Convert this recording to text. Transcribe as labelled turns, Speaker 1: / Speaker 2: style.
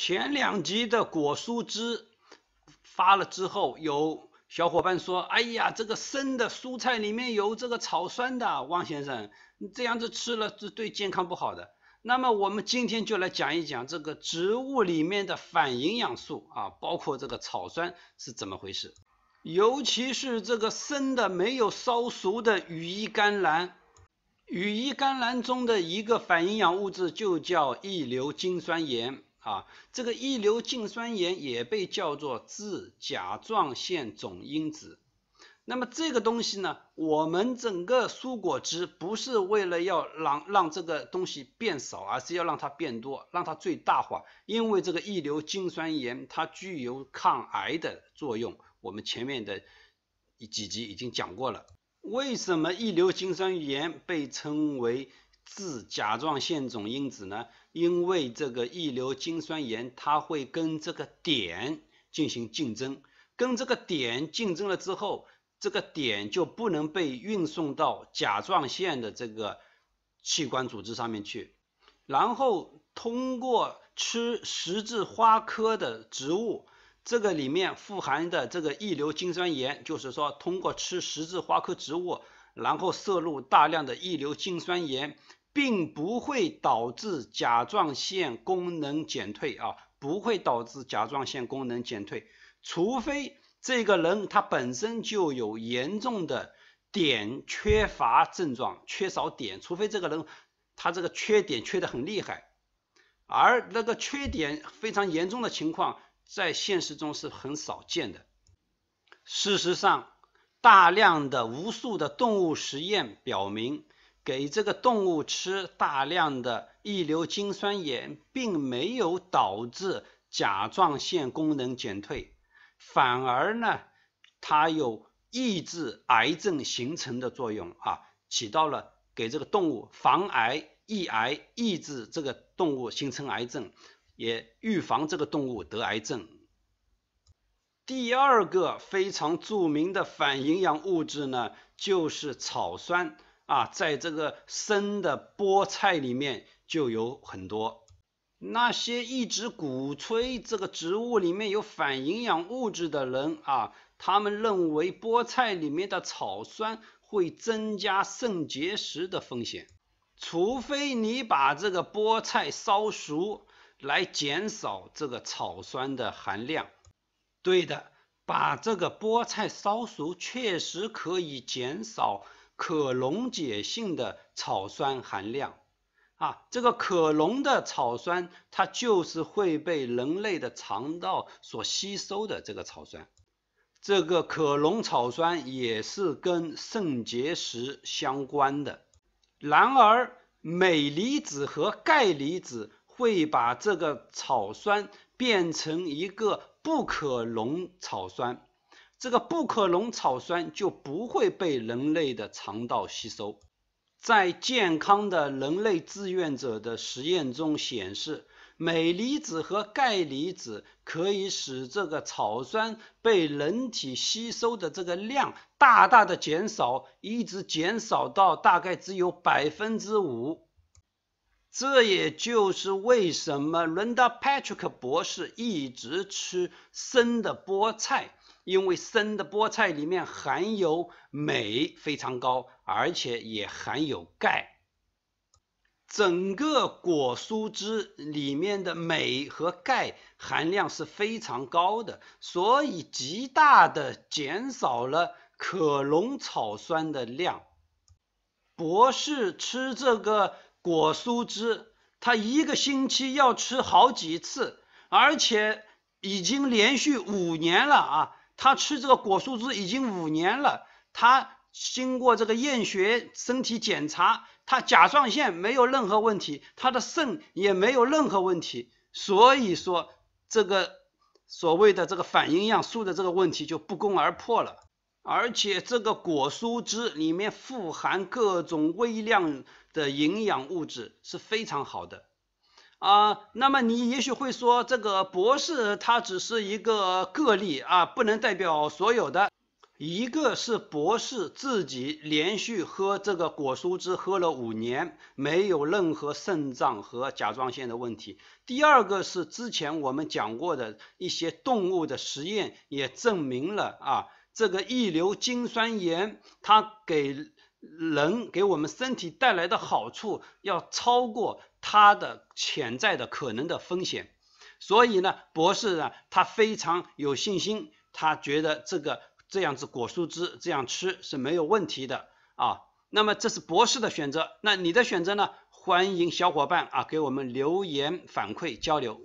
Speaker 1: 前两集的果蔬汁发了之后，有小伙伴说：“哎呀，这个生的蔬菜里面有这个草酸的，汪先生，你这样子吃了是对健康不好的。”那么我们今天就来讲一讲这个植物里面的反营养素啊，包括这个草酸是怎么回事，尤其是这个生的没有烧熟的羽衣甘蓝，羽衣甘蓝中的一个反营养物质就叫异硫精酸盐。啊，这个异硫氰酸盐也被叫做致甲状腺总因子。那么这个东西呢，我们整个蔬果汁不是为了要让让这个东西变少，而是要让它变多，让它最大化。因为这个异硫氰酸盐它具有抗癌的作用，我们前面的几集已经讲过了。为什么异硫氰酸盐被称为？致甲状腺肿因子呢？因为这个异硫氰酸盐，它会跟这个碘进行竞争，跟这个碘竞争了之后，这个碘就不能被运送到甲状腺的这个器官组织上面去。然后通过吃十字花科的植物，这个里面富含的这个异硫氰酸盐，就是说通过吃十字花科植物，然后摄入大量的异硫氰酸盐。并不会导致甲状腺功能减退啊，不会导致甲状腺功能减退，除非这个人他本身就有严重的碘缺乏症状，缺少碘，除非这个人他这个缺碘缺得很厉害，而那个缺碘非常严重的情况在现实中是很少见的。事实上，大量的无数的动物实验表明。给这个动物吃大量的异硫氰酸盐，并没有导致甲状腺功能减退，反而呢，它有抑制癌症形成的作用啊，起到了给这个动物防癌、抑癌、抑制这个动物形成癌症，也预防这个动物得癌症。第二个非常著名的反营养物质呢，就是草酸。啊，在这个生的菠菜里面就有很多，那些一直鼓吹这个植物里面有反营养物质的人啊，他们认为菠菜里面的草酸会增加肾结石的风险，除非你把这个菠菜烧熟来减少这个草酸的含量。对的，把这个菠菜烧熟确实可以减少。可溶解性的草酸含量，啊，这个可溶的草酸，它就是会被人类的肠道所吸收的这个草酸。这个可溶草酸也是跟肾结石相关的。然而，镁离子和钙离子会把这个草酸变成一个不可溶草酸。这个不可溶草酸就不会被人类的肠道吸收。在健康的人类志愿者的实验中显示，镁离子和钙离子可以使这个草酸被人体吸收的这个量大大的减少，一直减少到大概只有百分之五。这也就是为什么轮到 Patrick 博士一直吃生的菠菜，因为生的菠菜里面含有镁非常高，而且也含有钙。整个果蔬汁里面的镁和钙含量是非常高的，所以极大的减少了可溶草酸的量。博士吃这个。果蔬汁，他一个星期要吃好几次，而且已经连续五年了啊！他吃这个果蔬汁已经五年了，他经过这个验血、身体检查，他甲状腺没有任何问题，他的肾也没有任何问题，所以说这个所谓的这个反营养素的这个问题就不攻而破了。而且这个果蔬汁里面富含各种微量的营养物质，是非常好的，啊。那么你也许会说，这个博士他只是一个个例啊，不能代表所有的。一个是博士自己连续喝这个果蔬汁喝了五年，没有任何肾脏和甲状腺的问题。第二个是之前我们讲过的一些动物的实验也证明了啊。这个异硫精酸盐，它给人给我们身体带来的好处，要超过它的潜在的可能的风险，所以呢，博士呢，他非常有信心，他觉得这个这样子果蔬汁这样吃是没有问题的啊。那么这是博士的选择，那你的选择呢？欢迎小伙伴啊给我们留言反馈交流。